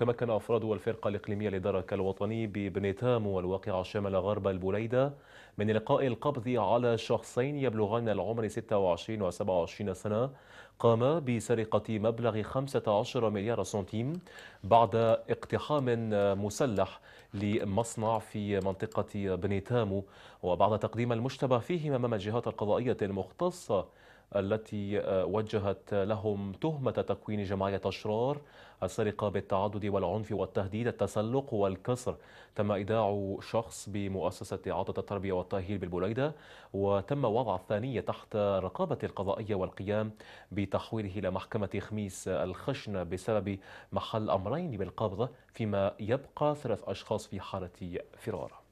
تمكن أفراد والفرقة الإقليمية لدرك الوطني تام والواقعة شمال غرب البليدة من إلقاء القبض على شخصين يبلغان العمر 26 و 27 سنة قاما بسرقة مبلغ 15 مليار سنتيم بعد اقتحام مسلح لمصنع في منطقة بنيتامو وبعد تقديم المشتبه فيهما أمام الجهات القضائية المختصة التي آه، وجهت لهم تهمة تكوين جماعية أشرار السرقة بالتعدد والعنف والتهديد التسلق والكسر تم إيداع شخص بمؤسسة إعادة التربية والتأهيل بالبليدة وتم وضع الثانية تحت رقابة القضائية والقيام بتحويله إلى محكمة خميس الخشنة بسبب محل أمرين بالقبض فيما يبقى ثلاث أشخاص في حالة فرار